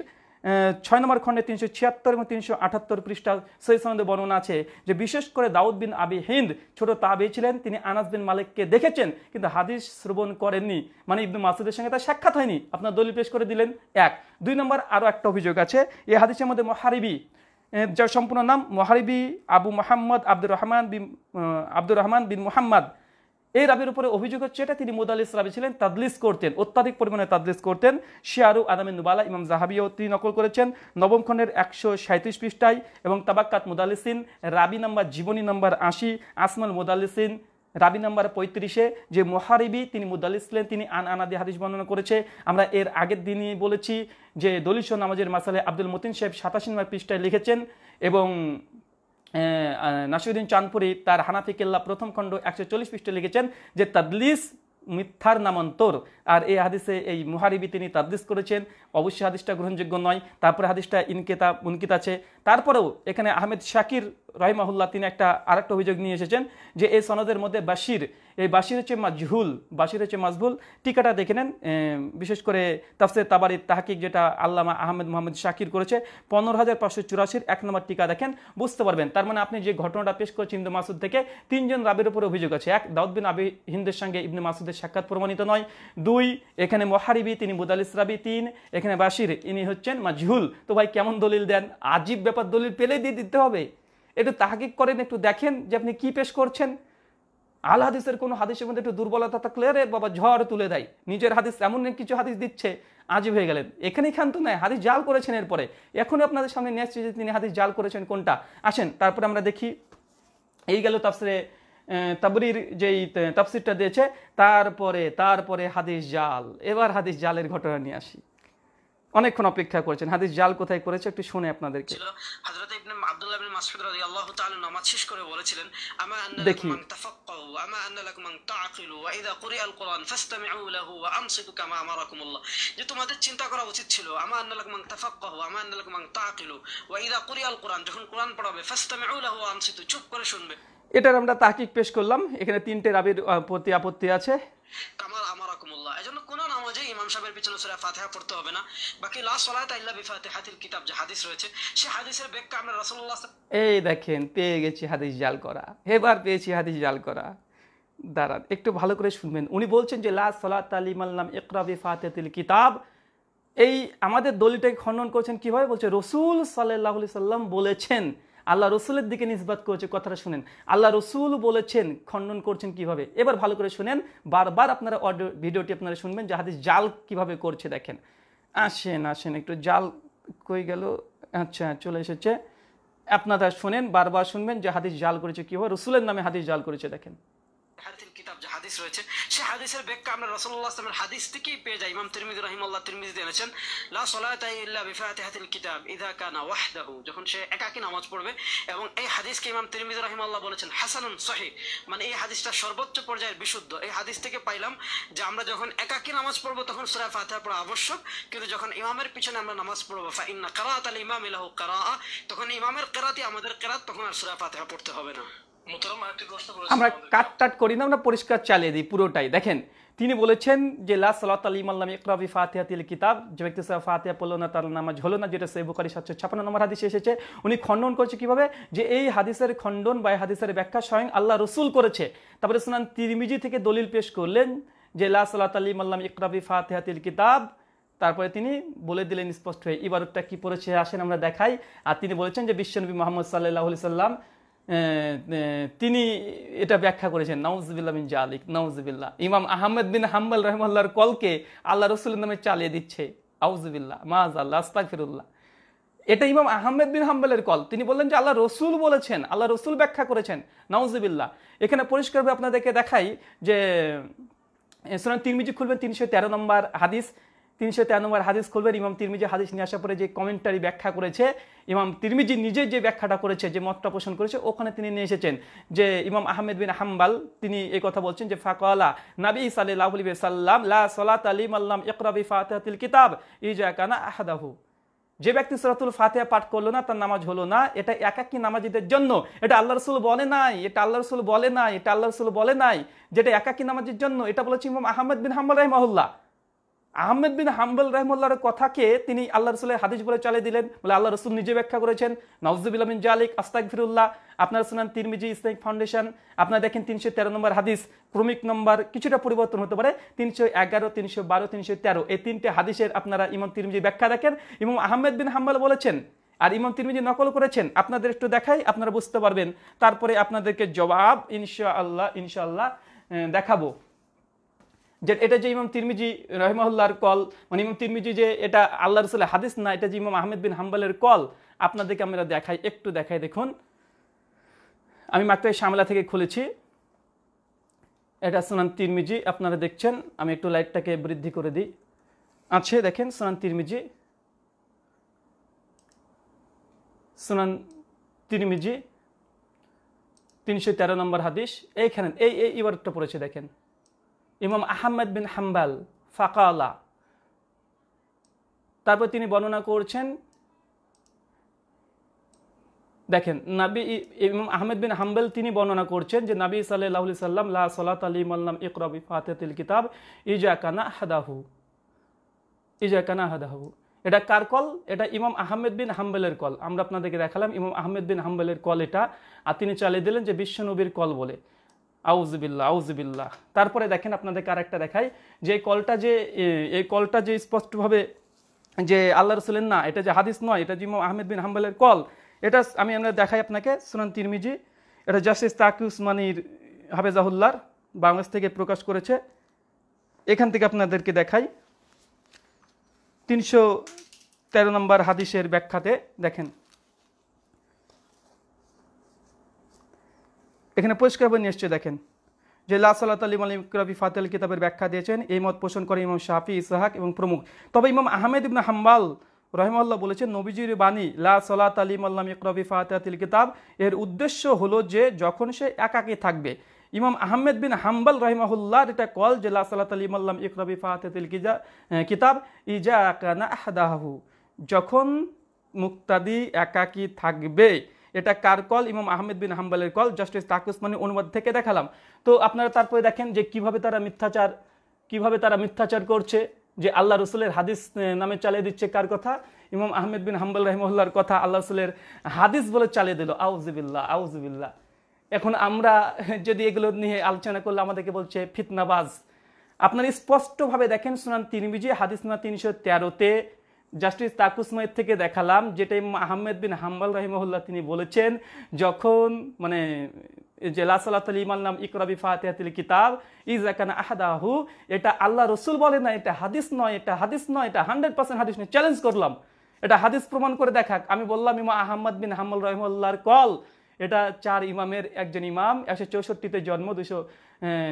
ছয় নম্বর খণ্ডে তিনশো ছিয়াত্তর এবং তিনশো আটাত্তর পৃষ্ঠা সেই বর্ণনা আছে যে বিশেষ করে দাউদ বিন আবি হিন্দ ছোট তাবে ছিলেন তিনি আনাস বিন মালিককে দেখেছেন কিন্তু হাদিস শ্রবণ করেননি মানে ইবনু মাসুদের সঙ্গে তার সাক্ষাৎ হয়নি আপনার দলিল পেশ করে দিলেন এক দুই নম্বর আরও একটা অভিযোগ আছে এই হাদিসের মধ্যে মহারিবি যার সম্পূর্ণ নাম মহারিবি আবু মোহাম্মদ আব্দুর রহমান বিন আব্দুর রহমান বিন মোহাম্মদ এই রাবির উপরে অভিযোগ হচ্ছে এটা তিনি মোদালিস রাবি ছিলেন তাদলিস করতেন অত্যাধিক পরিমাণে তাদলিস করতেন শিয়ারু আদামিন নুবালা ইমাম জাহাবিও তিনি নকল করেছেন নবম খণ্ডের একশো সাঁত্রিশ পৃষ্ঠায় এবং তাবাক্কাত মুদালিসিন রাবি নাম্বার জীবনী নাম্বার আশি আসমাল মুদালিসিন রাবি নাম্বার পঁয়ত্রিশে যে মহারিবি তিনি মুদাল্লিস ছিলেন তিনি আন আনাদি হাদিস বর্ণনা করেছে আমরা এর আগের দিনই বলেছি যে দলিস নামাজের মাসালে আব্দুল মতিন সাহেব সাতাশি নম্বর পৃষ্ঠায় লিখেছেন এবং নাসিরুদ্দিন চাঁদপুরি তার হানাফি কেল্লা প্রথম খণ্ড একশো চল্লিশ পৃষ্ঠে লিখেছেন যে তাদলিস মিথ্যার নামান্তর আর এই হাদিসে এই মুহারিবি তিনি তাদ্দিস করেছেন অবশ্যই হাদিসটা গ্রহণযোগ্য নয় তারপরে হাদিসটা ইনকেতা উনকিত আছে তারপরেও এখানে আহমেদ শাকির রহিমাহুল্লাহ তিনি একটা আরেকটা অভিযোগ নিয়ে এসেছেন যে এই সনদের মধ্যে বাশির এই বাসির হচ্ছে মাজহুল বাসির হচ্ছে মাজভুল টিকাটা দেখে নেন বিশেষ করে তাফসের তাবারির তাহাকিক যেটা আল্লামা আহমেদ মোহাম্মদ শাকির করেছে পনেরো হাজার পাঁচশো চুরাশির এক নম্বর টিকা দেখেন বুঝতে পারবেন তার মানে আপনি যে ঘটনাটা পেশ করেছেন ইন্দু মাসুদ থেকে তিনজন রাবির উপরে অভিযোগ আছে এক দাউদ্দিন আবি হিন্দের সঙ্গে ইবনে মাসুদের সাক্ষাৎ প্রমাণিত নয় দুই এখানে মহারিবি তিনি বুদালিস রাবি তিন এখানে বাসির ইনি হচ্ছেন মাজহুল তো ভাই কেমন দলিল দেন আজীব ব্যাপার দলিল পেলেই দিয়ে দিতে হবে একটু তাহাকিক করেন একটু দেখেন যে আপনি কি পেশ করছেন আল হাদিসের কোনো হাদিসের মধ্যে একটু দুর্বলতা থাকলে রে বাবা ঝড় তুলে দেয় নিজের হাদিস এমন কিছু হাদিস দিচ্ছে আজ হয়ে গেলেন এখানেই খান তো নয় হাদিস জাল করেছেন এরপরে এখনই আপনাদের সামনে নিয়ে আসছে যে তিনি হাদিস জাল করেছেন কোনটা আসেন তারপরে আমরা দেখি এই গেল তাফসিরে তাবরির যেই তাপসিরটা দিয়েছে তারপরে তারপরে হাদিস জাল এবার হাদিস জালের ঘটনা নিয়ে আসি অনেকক্ষণ অপেক্ষা করেছেন হাদিস জাল কোথায় করেছে একটু শুনে আপনাদেরকে হযরত ইবনে আব্দুল্লাহ ইবনে মাসউদ রাদিয়াল্লাহু তাআলা নামাজ শেষ করে বলেছিলেন আমা আমা লাকুম তাআকিলু ওয়া ইযা কুরিআ আল কুরআন ফাসতামিউ লাহু ওয়া আনসিতু কামা আমারাকুমুল্লাহ যে তোমাদের চিন্তা করা উচিত ছিল আমা আন্না লাকুম আন তাফাক্কাহু আমা আন্না লাকুম আন তাআকিলু ওয়া ইযা কুরিআ আল কুরআন যখন কুরআন পড়াবে ফাসতামিউ লাহু ওয়া আনসিতু চুপ করে শুনবে এটার আমরা তাকিক পেশ করলাম এখানে তিনটে রাবির প্রতি আপত্তি আছে কামাল আমারাকুমুল্লাহ এই জন্য কোনো নামাজে ইমাম সাহেবের পিছনে সুরা ফাতেহা পড়তে হবে না বাকি লা সলাত ইল্লা বি কিতাব যে হাদিস রয়েছে সে হাদিসের ব্যাখ্যা আমরা রাসূলুল্লাহ এই দেখেন পেয়ে গেছি হাদিস জাল করা এবার পেয়েছি হাদিস জাল করা দাঁড়ান একটু ভালো করে শুনবেন উনি বলছেন যে লাস সলাত আল্লাম ইকরাবি ফাতেহাতিল কিতাব এই আমাদের দলিটাকে খণ্ডন করছেন কীভাবে বলছে রসুল সাল্লাহ সাল্লাম বলেছেন আল্লাহ রসুলের দিকে নিষ্বাদ করেছে কথাটা শুনেন আল্লাহ রসুল বলেছেন খণ্ডন করছেন কিভাবে এবার ভালো করে শুনেন বারবার আপনারা অডিও ভিডিওটি আপনারা শুনবেন যে হাদিস জাল কিভাবে করছে দেখেন আসেন আসেন একটু জাল কই গেল আচ্ছা চলে এসেছে আপনারা শোনেন বারবার শুনবেন যে হাদিস জাল করেছে কীভাবে রসুলের নামে হাদিস জাল করেছে দেখেন কিতাব যে হাদিস রয়েছে সে হাদিসের ব্যাখ্যা আমরা রসল্লাহ আসলামের হাদিস থেকেই পেয়ে যাই ইমাম তিরমিজি রহিমাল্লাহ তিরমিদ এনেছেন লা সলাত ইল্লা বিফাতে হাতিল কিতাব ইদা কানা ওয়াহদাহু যখন সে একাকি নামাজ পড়বে এবং এই হাদিসকে ইমাম তিরমিজি রহিমাল্লাহ বলেছেন হাসানুন সহি মানে এই হাদিসটা সর্বোচ্চ পর্যায়ের বিশুদ্ধ এই হাদিস থেকে পাইলাম যে আমরা যখন একাকি নামাজ পড়বো তখন সুরা ফাতিহা পড়া আবশ্যক কিন্তু যখন ইমামের পিছনে আমরা নামাজ পড়বো ফা ইন্না কারাত আল ইমাম ইলাহু কারা তখন ইমামের কেরাতি আমাদের কেরাত তখন আর সুরা ফাতিহা পড়তে হবে না আমরা কাট টাট করি না আমরা পরিষ্কার চালিয়ে দিই পুরোটাই দেখেন তিনি বলেছেন যে লা সালাত আলী মাল্লাম ইকরাবি ফাতিহাতিল কিতাব যে ব্যক্তি সাহেব ফাতিহা পড়লো না তার নামাজ হলো না যেটা সেই বুকারি সাতশো ছাপান্ন নম্বর হাদিসে এসেছে উনি খণ্ডন করছে কিভাবে যে এই হাদিসের খণ্ডন বা এই হাদিসের ব্যাখ্যা স্বয়ং আল্লাহ রসুল করেছে তারপরে সুনান তিরমিজি থেকে দলিল পেশ করলেন যে লা সালাত আলী মাল্লাম ইকরাবি ফাতিহাতিল কিতাব তারপরে তিনি বলে দিলেন স্পষ্ট হয়ে ইবারতটা কি পড়েছে আসেন আমরা দেখাই আর তিনি বলেছেন যে বিশ্বনবী মোহাম্মদ সাল্লাহ সাল্লাম তিনি এটা ব্যাখ্যা করেছেন নাউজবিল্লা বিন জালিক নাউজবিল্লা ইমাম আহমেদ বিন হাম্বাল রহমাল্লার কলকে আল্লাহ রসুলের নামে চালিয়ে দিচ্ছে আউজবিল্লা মাজ আল্লাহ ফিরুল্লাহ এটা ইমাম আহমেদ বিন হাম্বালের কল তিনি বললেন যে আল্লাহ রসুল বলেছেন আল্লাহ রসুল ব্যাখ্যা করেছেন নাউজবিল্লা এখানে পরিষ্কারভাবে আপনাদেরকে দেখাই যে সুনান তিরমিজি খুলবেন তিনশো তেরো নম্বর হাদিস তিনশো তেরো নম্বর হাদিস খুলবেন ইমাম তিরমিজি হাদিস নিয়ে আসার পরে যে কমেন্টারি ব্যাখ্যা করেছে ইমাম তিরমিজি নিজে যে ব্যাখ্যাটা করেছে যে মতটা পোষণ করেছে ওখানে তিনি নিয়ে এসেছেন যে ইমাম আহমেদ বিন হাম্বাল তিনি এই কথা বলছেন যে আলা নাবি সালি সাল্লাম লা সলাত আলিম আল্লাম ইকরাবি ফাতিল কিতাব ইজা কানা আহাদাহু যে ব্যক্তি সরাতুল ফাতেহা পাঠ করলো না তার নামাজ হলো না এটা একই নামাজিদের জন্য এটা আল্লাহ রসুল বলে নাই এটা আল্লাহ রসুল বলে নাই এটা আল্লাহ রসুল বলে নাই যেটা একই নামাজের জন্য এটা বলেছে ইমাম আহমদ বিন হাম্বাল রহমাহুল্লাহ আহমেদ বিন হাম্বল রহমুল্লাহর কথাকে তিনি আল্লাহ রসুলের হাদিস বলে চালিয়ে দিলেন বলে আল্লাহ রসুল নিজে ব্যাখ্যা করেছেন নওয়াজুবিল্লা মিন জালিক আস্তাক ফিরুল্লাহ আপনার শুনান তিরমিজি ইসলাম ফাউন্ডেশন আপনার দেখেন তিনশো তেরো নম্বর হাদিস ক্রমিক নম্বর কিছুটা পরিবর্তন হতে পারে তিনশো এগারো তিনশো বারো তিনশো তেরো এই তিনটে হাদিসের আপনারা ইমাম তিরমিজি ব্যাখ্যা দেখেন ইমাম আহমেদ বিন হাম্বল বলেছেন আর ইমাম তিরমিজি নকল করেছেন আপনাদের একটু দেখাই আপনারা বুঝতে পারবেন তারপরে আপনাদেরকে জবাব ইনশাআল্লাহ ইনশাআল্লাহ দেখাবো যে এটা যে ইমাম তিরমিজি রহমহল্লার কল মানে ইমাম তিরমিজি যে এটা আল্লাহ রসুল্লাহ হাদিস না এটা যে ইমাম আহমেদ বিন হাম্বালের কল আপনাদেরকে আমরা দেখাই একটু দেখাই দেখুন আমি মাত্র সামলা থেকে খুলেছি এটা সুনান তিরমিজি আপনারা দেখছেন আমি একটু লাইটটাকে বৃদ্ধি করে দিই আছে দেখেন সুনান তিরমিজি সুনান তিরমিজি তিনশো তেরো নম্বর হাদিস এইখানে এই এই ইবারটা পড়েছে দেখেন ইমাম আহমেদ বিন হাম্বাল ফাকালা তারপর তিনি বর্ণনা করছেন দেখেন নাবি ইমাম আহমেদ বিন হাম্বেল তিনি বর্ণনা করছেন যে নাবি সাল্লাহ সাল্লাম লা সালাত আলী মাল্লাম ইকরবি ফাতেতিল কিতাব ইজা কানা হাদাহু ইজা কানা হাদাহু এটা কার কল এটা ইমাম আহমেদ বিন হাম্বেলের কল আমরা আপনাদেরকে দেখালাম ইমাম আহমেদ বিন হাম্বেলের কল এটা আর তিনি চালিয়ে দিলেন যে বিশ্বনবীর কল বলে আউজবিল্লা আউজবিল্লা তারপরে দেখেন আপনাদেরকে আরেকটা দেখাই যে কলটা যে এই কলটা যে স্পষ্টভাবে যে আল্লাহ রসুলের না এটা যে হাদিস নয় এটা জিম আহমেদ বিন হাম্বালের কল এটা আমি আমরা দেখাই আপনাকে সুনান তিরমিজি এটা জাস্টিস তাকি উসমানির হাফেজাহুল্লার বাংলাদেশ থেকে প্রকাশ করেছে এখান থেকে আপনাদেরকে দেখাই তিনশো তেরো নম্বর হাদিসের ব্যাখ্যাতে দেখেন এখানে পরিষ্কারভাবে নিশ্চয় দেখেন যে লা সালাত আলিম আলিম ইকরাবি ফাতেল কিতাবের ব্যাখ্যা দিয়েছেন এই মত পোষণ করে ইমাম শাফি ইসাহাক এবং প্রমুখ তবে ইমাম আহমেদ ইবনা হাম্বাল রহমাল্লাহ বলেছেন নবীজির বাণী লা সালাত আলিম আল্লাহ ইকরাবি ফাতেল কিতাব এর উদ্দেশ্য হলো যে যখন সে একাকে থাকবে ইমাম আহমেদ বিন হাম্বাল রহিমাহুল্লাহ এটা কল যে লা সালাত আলিম আল্লাহ ইকরাবি ফাতেল কিতাব ইজা আকানা আহদাহু যখন মুক্তাদি একাকি থাকবে এটা কার কল ইমাম আহমেদ বিন হাম্বালের কল জাস্টিস তাক অনুবাদ থেকে দেখালাম তো আপনারা তারপরে দেখেন যে কিভাবে তারা মিথ্যাচার কিভাবে তারা মিথ্যাচার করছে যে আল্লাহ রসুলের হাদিস নামে চালিয়ে দিচ্ছে কার কথা ইমাম আহমেদ বিন হাম্বাল রহমুল্লার কথা আল্লাহ রসুলের হাদিস বলে চালিয়ে দিল আউজিবিল্লা আউজিবিল্লা এখন আমরা যদি এগুলো নিয়ে আলোচনা করলে আমাদেরকে বলছে ফিতনাবাজ আপনারা স্পষ্টভাবে দেখেন সুনান তিনবিজি হাদিস না তিনশো তেরোতে জাস্টিস তাকুসময়ের থেকে দেখালাম যেটা আহমেদ বিন হাম্বাল রাহিমহল্লা তিনি বলেছেন যখন মানে যে লাসালাত ইমাল নাম ইকরাবি ফাতেহাতিল কিতাব ইজ একান আহাদাহু এটা আল্লাহ রসুল বলে না এটা হাদিস নয় এটা হাদিস নয় এটা হান্ড্রেড পার্সেন্ট হাদিস নয় চ্যালেঞ্জ করলাম এটা হাদিস প্রমাণ করে দেখাক আমি বললাম ইমা আহম্মদ বিন হাম্মাল রহিমুল্লাহর কল এটা চার ইমামের একজন ইমাম একশো চৌষট্টিতে জন্ম দুশো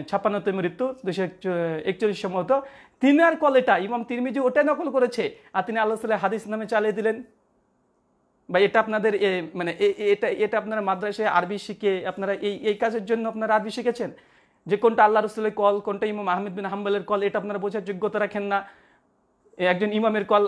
ছাপ্পান্নতে মৃত্যু দুশো একচল্লিশ সম্ভবত তিনার কলেটা ইমাম তিরমিজি ওটা নকল করেছে আর তিনি আল্লাহ সাল্লাহ হাদিস নামে চালিয়ে দিলেন বা এটা আপনাদের মানে এটা এটা আপনারা মাদ্রাসে আরবি শিখে আপনারা এই এই কাজের জন্য আপনারা আরবি শিখেছেন যে কোনটা আল্লাহ রসুলের কল কোনটা ইমাম আহমেদ বিন হাম্বলের কল এটা আপনারা বোঝার যোগ্যতা রাখেন না একজন ইমামের কল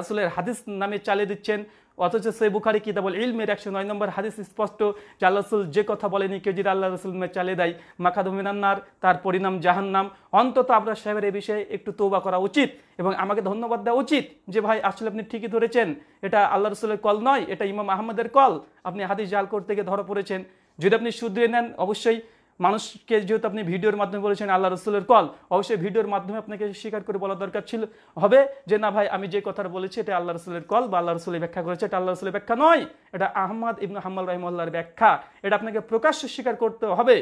রসুলের হাদিস নামে চালিয়ে দিচ্ছেন অথচ সে বুখারি কিতাবুল ইলমের একশো নয় নম্বর হাদিস স্পষ্ট জাল্লা রসুল যে কথা বলেনি কেউ যদি আল্লাহ রসুল চালে দেয় মাখাদুমিনান্নার তার পরিণাম জাহান্নাম অন্তত আপনার সাহেবের এ বিষয়ে একটু তৌবা করা উচিত এবং আমাকে ধন্যবাদ দেওয়া উচিত যে ভাই আসলে আপনি ঠিকই ধরেছেন এটা আল্লাহ রসুলের কল নয় এটা ইমাম আহমদের কল আপনি হাদিস জাল করতে গিয়ে ধরা পড়েছেন যদি আপনি শুধরে নেন অবশ্যই মানুষকে যেহেতু আপনি ভিডিওর মাধ্যমে বলেছেন আল্লাহ রসুলের কল অবশ্যই ভিডিওর মাধ্যমে আপনাকে স্বীকার করে বলা দরকার ছিল হবে যে না ভাই আমি যে কথাটা বলেছি এটা আল্লাহ রসুলের কল বা আল্লাহ রসুলের ব্যাখ্যা করেছে এটা আল্লাহ রসুলের ব্যাখ্যা নয় এটা আহমদ ইবনু হাম্মাল রহিমুল্লাহর ব্যাখ্যা এটা আপনাকে প্রকাশ্যে স্বীকার করতে হবে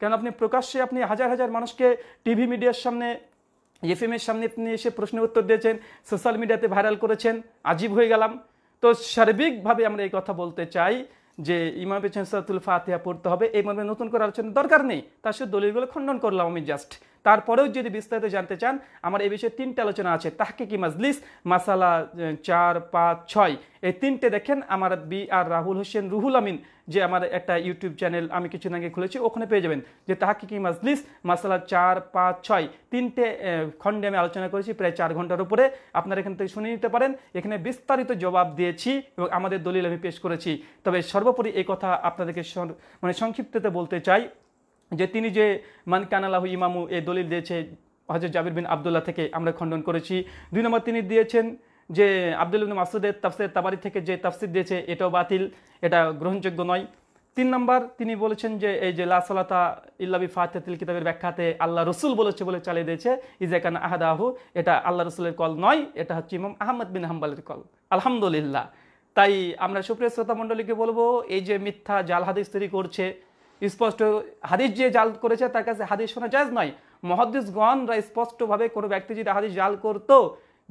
কেন আপনি প্রকাশ্যে আপনি হাজার হাজার মানুষকে টিভি মিডিয়ার সামনে এফএমের সামনে আপনি এসে প্রশ্ন উত্তর দিয়েছেন সোশ্যাল মিডিয়াতে ভাইরাল করেছেন আজীব হয়ে গেলাম তো সার্বিকভাবে আমরা এই কথা বলতে চাই যে ইমাম চেন সাতুল ফাতিহা পড়তে হবে এই মর্মে নতুন করে আলোচনার দরকার নেই তার সাথে দলিলগুলো খণ্ডন করলাম আমি জাস্ট তারপরেও যদি বিস্তারিত জানতে চান আমার এই বিষয়ে তিনটে আলোচনা আছে তাহকিকি মাজলিস মাসালা চার পাঁচ ছয় এই তিনটে দেখেন আমার বি আর রাহুল হোসেন রুহুল আমিন যে আমার একটা ইউটিউব চ্যানেল আমি কিছুদিন আগে খুলেছি ওখানে পেয়ে যাবেন যে তাহাকিকি মাজলিস মাসালা চার পাঁচ ছয় তিনটে খণ্ডে আমি আলোচনা করেছি প্রায় চার ঘন্টার উপরে আপনারা এখান থেকে শুনে নিতে পারেন এখানে বিস্তারিত জবাব দিয়েছি এবং আমাদের দলিল আমি পেশ করেছি তবে সর্বোপরি এই কথা আপনাদেরকে মানে সংক্ষিপ্ততে বলতে চাই যে তিনি যে মান কানালাহু ইমামু এ দলিল দিয়েছে হজরত জাবির বিন আবদুল্লাহ থেকে আমরা খণ্ডন করেছি দুই নম্বর তিনি দিয়েছেন যে আবদুল মাসুদের তাফসির তাবারি থেকে যে তাফসির দিয়েছে এটাও বাতিল এটা গ্রহণযোগ্য নয় তিন নম্বর তিনি বলেছেন যে এই যে লাসলাতা ইল্লাবি ফাতেতিল কিতাবের ব্যাখ্যাতে আল্লাহ রসুল বলেছে বলে চালিয়ে দিয়েছে ইজাকান আহাদ আহু এটা আল্লাহ রসুলের কল নয় এটা হচ্ছে ইমাম আহমদ বিন হাম্বালের কল আলহামদুলিল্লাহ তাই আমরা সুপ্রিয় শ্রোতা মণ্ডলীকে বলবো এই যে মিথ্যা জাল হাদিস তৈরি করছে স্পষ্ট হাদিস যে জাল করেছে তার কাছে হাদিস শোনা যায় নয় মহাদিসগণরা স্পষ্টভাবে কোনো ব্যক্তি যদি হাদিস জাল করতো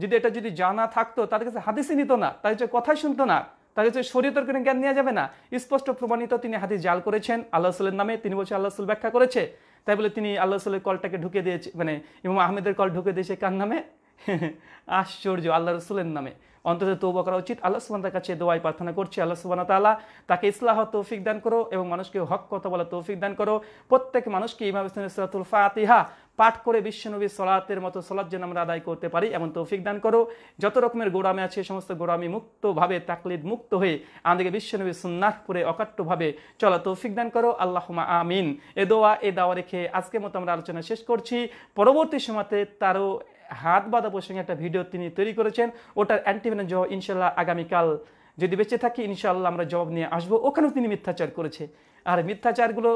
যদি এটা যদি জানা থাকতো তাদের কাছে হাদিসই নিত না তাদের কাছে কথাই শুনতো না তার কাছে শরীরের কোনো জ্ঞান নেওয়া যাবে না স্পষ্ট প্রমাণিত তিনি হাদিস জাল করেছেন আল্লাহ সাল্লের নামে তিনি বছর আল্লাহ সাল ব্যাখ্যা করেছে তাই বলে তিনি আল্লাহ সাল্লের কলটাকে ঢুকে দিয়েছে মানে ইমাম আহমেদের কল ঢুকে দিয়েছে কার নামে আশ্চর্য আল্লাহ রসুলের নামে অন্তত তৌবা করা উচিত আল্লাহ সুবান্তার কাছে দোয়াই প্রার্থনা করছি আল্লাহ সুবান তালা তাকে ইসলাহ তৌফিক দান করো এবং মানুষকে হক কথা বলা তৌফিক দান করো প্রত্যেক মানুষকে ইমাম ইসলাতুল ফাতিহা পাঠ করে বিশ্বনবী সলাতের মতো সলাদ যেন আমরা আদায় করতে পারি এমন তৌফিক দান করো যত রকমের গোড়ামে আছে সমস্ত গোড়ামি মুক্তভাবে তাকলিদ মুক্ত হয়ে আমাদেরকে বিশ্বনবী সুন্নাথ করে অকাট্যভাবে চলা তৌফিক দান করো আল্লাহমা আমিন এ দোয়া এ দাওয়া রেখে আজকের মতো আমরা আলোচনা শেষ করছি পরবর্তী সময়তে তারও হাত বাঁধা প্রসঙ্গে একটা ভিডিও তিনি তৈরি করেছেন ওটার অ্যান্টিমেন জবাব ইনশাল্লাহ আগামীকাল যদি বেঁচে থাকি ইনশাল্লাহ আমরা জবাব নিয়ে আসবো ওখানেও তিনি মিথ্যাচার করেছে আর মিথ্যাচারগুলো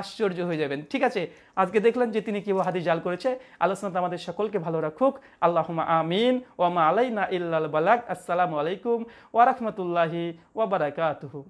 আশ্চর্য হয়ে যাবেন ঠিক আছে আজকে দেখলেন যে তিনি কিভাবে হাদি জাল করেছে তো আমাদের সকলকে ভালো রাখুক আল্লাহমা আমিন ওয়ামা আলাইনা ইল্লাল বালাক আসসালামু আলাইকুম ওয়ারহমতুল্লাহি ওয়াবারাকাতুহু